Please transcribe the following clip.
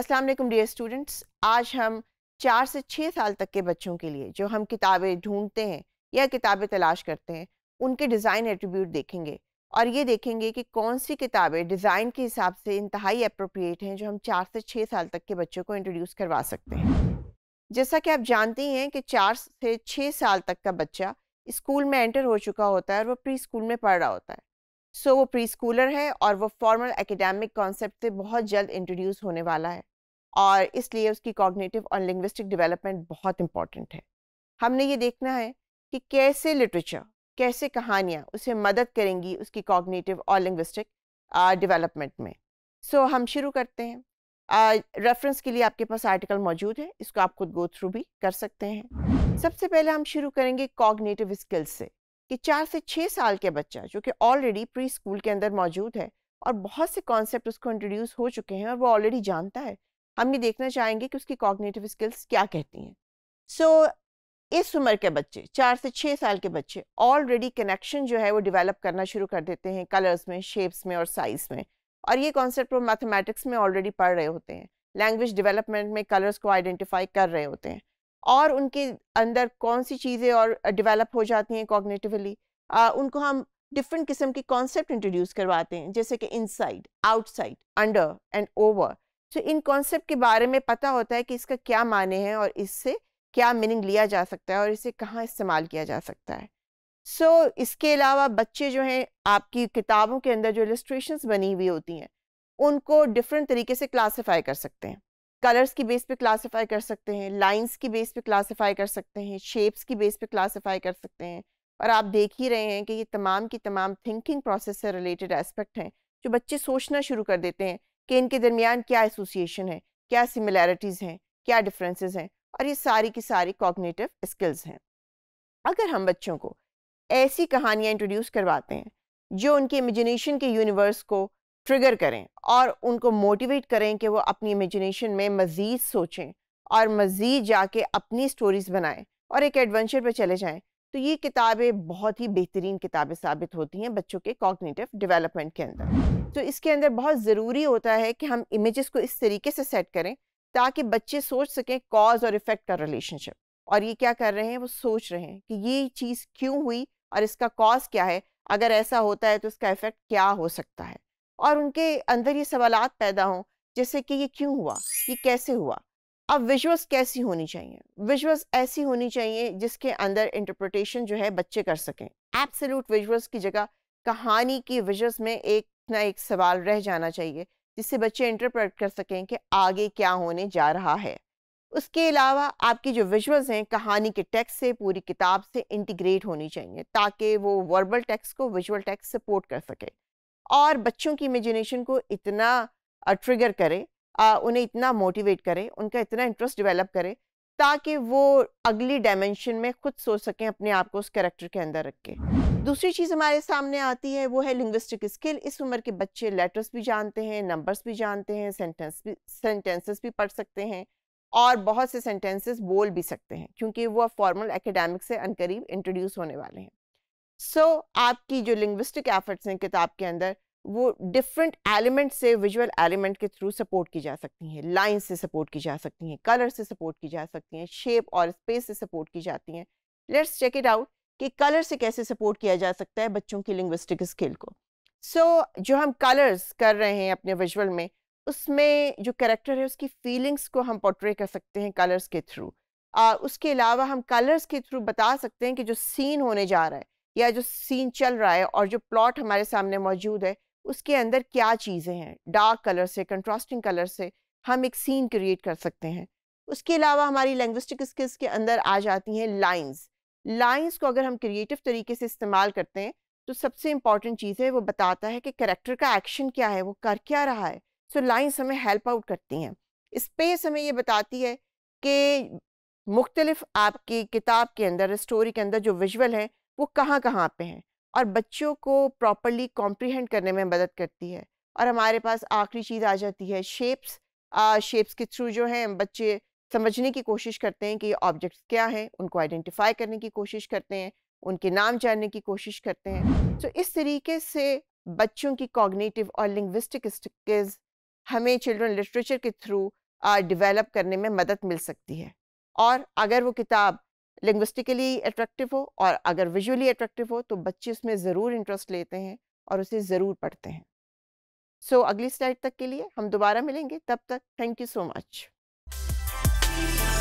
Aslam dear students आज हम चार से छः साल तक के बच्चों के लिए जो हम किताबें ढूंढते हैं या किताबें तलाश करते हैं उनके डिज़ाइन एट्रीब्यूट देखेंगे और ये देखेंगे कि कौन सी किताबें डिज़ाइन के हिसाब से इंतहाई अप्रोप्रिएट हैं जो हम चार से छः साल तक के बच्चों को इंट्रोड्यूस करवा सकते हैं जैसा कि आप जानती हैं कि चार से छः साल तक का बच्चा स्कूल में एंटर हो चुका होता है और वह प्री स्कूल में पढ़ रहा होता है सो so, वो प्री स्कूलर है और वो फॉर्मल एकेडमिक कॉन्सेप्ट से बहुत जल्द इंट्रोड्यूस होने वाला है और इसलिए उसकी कॉग्निटिव और लिंग्विस्टिक डेवलपमेंट बहुत इम्पॉर्टेंट है हमने ये देखना है कि कैसे लिटरेचर कैसे कहानियाँ उसे मदद करेंगी उसकी कॉग्निटिव और लिंग्विस्टिक डेवलपमेंट में सो so, हम शुरू करते हैं रेफरेंस के लिए आपके पास आर्टिकल मौजूद है इसको आप खुद गो थ्रू भी कर सकते हैं सबसे पहले हम शुरू करेंगे कॉग्निटिव स्किल्स से कि चार से छः साल के बच्चा जो कि ऑलरेडी प्री स्कूल के अंदर मौजूद है और बहुत से कॉन्सेप्ट उसको इंट्रोड्यूस हो चुके हैं और वो ऑलरेडी जानता है हम ये देखना चाहेंगे कि उसकी कॉग्नेटिव स्किल्स क्या कहती हैं सो so, इस उम्र के बच्चे चार से छः साल के बच्चे ऑलरेडी कनेक्शन जो है वो डेवलप करना शुरू कर देते हैं कलर्स में शेप्स में और साइज में और ये कॉन्सेप्ट वो मैथमेटिक्स में ऑलरेडी पढ़ रहे होते हैं लैंग्वेज डेवलपमेंट में कलर्स को आइडेंटिफाई कर रहे होते हैं और उनके अंदर कौन सी चीज़ें और डिवेलप हो जाती हैं कॉग्नेटिवली उनको हम डिफरेंट किस्म के कॉन्सेप्ट इंट्रोड्यूस करवाते हैं जैसे कि inside outside under and over तो इन कॉन्सेप्ट के बारे में पता होता है कि इसका क्या माने हैं और इससे क्या मीनिंग लिया जा सकता है और इसे कहाँ इस्तेमाल किया जा सकता है सो so, इसके अलावा बच्चे जो हैं आपकी किताबों के अंदर जो इलस्ट्रेशन बनी हुई होती हैं उनको डिफरेंट तरीके से क्लासीफाई कर सकते हैं कलर्स की बेस पे क्लासीफाई कर सकते हैं लाइंस की बेस पे क्लासीफाई कर सकते हैं शेप्स की बेस पे क्लासीफाई कर सकते हैं और आप देख ही रहे हैं कि ये तमाम की तमाम थिंकिंग प्रोसेस से रिलेटेड एस्पेक्ट हैं जो बच्चे सोचना शुरू कर देते हैं कि इनके दरमियान क्या एसोसिएशन है क्या सिमिलैरिटीज़ हैं क्या डिफरेंसेस हैं और ये सारी की सारी कॉग्नेटिव स्किल्स हैं अगर हम बच्चों को ऐसी कहानियाँ इंट्रोड्यूस करवाते हैं जो उनके इमेजिनेशन के यूनिवर्स को ट्रिगर करें और उनको मोटिवेट करें कि वो अपनी इमेजिनेशन में मज़ीद सोचें और मज़ीद जाके अपनी स्टोरीज़ बनाएं और एक एडवेंचर पर चले जाएं तो ये किताबें बहुत ही बेहतरीन किताबें साबित होती हैं बच्चों के कॉग्निटिव डेवलपमेंट के अंदर तो इसके अंदर बहुत ज़रूरी होता है कि हम इमेजेस को इस तरीके से सेट करें ताकि बच्चे सोच सकें कॉज और इफ़ेक्ट का रिलेशनशिप और ये क्या कर रहे हैं वो सोच रहे हैं कि ये चीज़ क्यों हुई और इसका कॉज क्या है अगर ऐसा होता है तो इसका इफ़ेक्ट क्या हो सकता है और उनके अंदर ये सवाल पैदा हों जैसे कि ये क्यों हुआ ये कैसे हुआ अब विजुअल्स कैसी होनी चाहिए विजुअल्स ऐसी होनी चाहिए जिसके अंदर इंटरप्रिटेशन जो है बच्चे कर सकें एब्सोल्यूट विजुअल्स की जगह कहानी की विजुअल्स में एक ना एक सवाल रह जाना चाहिए जिससे बच्चे इंटरप्रेट कर सकें कि आगे क्या होने जा रहा है उसके अलावा आपकी जो विजुअल्स हैं कहानी के टेक्स्ट से पूरी किताब से इंटीग्रेट होनी चाहिए ताकि वो वर्बल टेक्स्ट को विजुअल टेक्स्ट सपोर्ट कर सके और बच्चों की इमेजिनेशन को इतना ट्रिगर करें आ, उन्हें इतना मोटिवेट करें उनका इतना इंटरेस्ट डेवलप करें ताकि वो अगली डायमेंशन में खुद सोच सकें अपने आप को उस कैरेक्टर के अंदर रख के दूसरी चीज़ हमारे सामने आती है वो है लिंग्विस्टिक स्किल इस उम्र के बच्चे लेटर्स भी जानते हैं नंबर्स भी जानते हैं सेंटेंस भी सेंटेंसेस भी पढ़ सकते हैं और बहुत से सेंटेंसेस बोल भी सकते हैं क्योंकि वो फॉर्मल एकेडमिक से अनकरीब इंट्रोड्यूस होने वाले हैं सो so, आपकी जो लिंग्विस्टिक एफर्ट्स हैं किताब के अंदर वो डिफरेंट एलिमेंट से विजुअल एलिमेंट के थ्रू सपोर्ट की जा सकती हैं लाइन से सपोर्ट की जा सकती हैं कलर से सपोर्ट की जा सकती हैं शेप और स्पेस से सपोर्ट की जाती हैं लेट्स चेक इट आउट कि कलर से कैसे सपोर्ट किया जा सकता है बच्चों की लिंग्विस्टिक स्किल को सो so, जो हम कलर्स कर रहे हैं अपने विजुअल में उसमें जो करेक्टर है उसकी फीलिंग्स को हम पोर्ट्रे कर सकते हैं कलर्स के थ्रू उसके अलावा हम कलर्स के थ्रू बता सकते हैं कि जो सीन होने जा रहा है या जो सीन चल रहा है और जो प्लॉट हमारे सामने मौजूद है उसके अंदर क्या चीज़ें हैं डार्क कलर से कंट्रास्टिंग कलर से हम एक सीन क्रिएट कर सकते हैं उसके अलावा हमारी लैंग्विस्टिक स्किल्स के अंदर आ जाती हैं लाइंस लाइंस को अगर हम क्रिएटिव तरीके से इस्तेमाल करते हैं तो सबसे इंपॉर्टेंट चीज़ है वो बताता है कि करेक्टर का एक्शन क्या है वो कर क्या रहा है सो so, लाइंस हमें हेल्प आउट करती हैं स्पेस हमें ये बताती है कि मुख्तलिफ आपकी किताब के अंदर स्टोरी के अंदर जो विजुअल हैं वो कहाँ कहाँ पे हैं और बच्चों को प्रॉपरली कॉम्प्रीहेंड करने में मदद करती है और हमारे पास आखिरी चीज़ आ जाती है शेप्स शेप्स के थ्रू जो हैं बच्चे समझने की कोशिश करते हैं कि ऑब्जेक्ट्स क्या हैं उनको आइडेंटिफाई करने की कोशिश करते हैं उनके नाम जानने की कोशिश करते हैं तो so, इस तरीके से बच्चों की कॉग्निटिव और लिंग्विस्टिक स्किल्स हमें चिल्ड्रन लिटरेचर के थ्रू डिवेलप करने में मदद मिल सकती है और अगर वो किताब लिंग्विस्टिकली अट्रैक्टिव हो और अगर विजुअली अट्रैक्टिव हो तो बच्चे उसमें ज़रूर इंटरेस्ट लेते हैं और उसे ज़रूर पढ़ते हैं सो so, अगली स्लाइड तक के लिए हम दोबारा मिलेंगे तब तक थैंक यू सो मच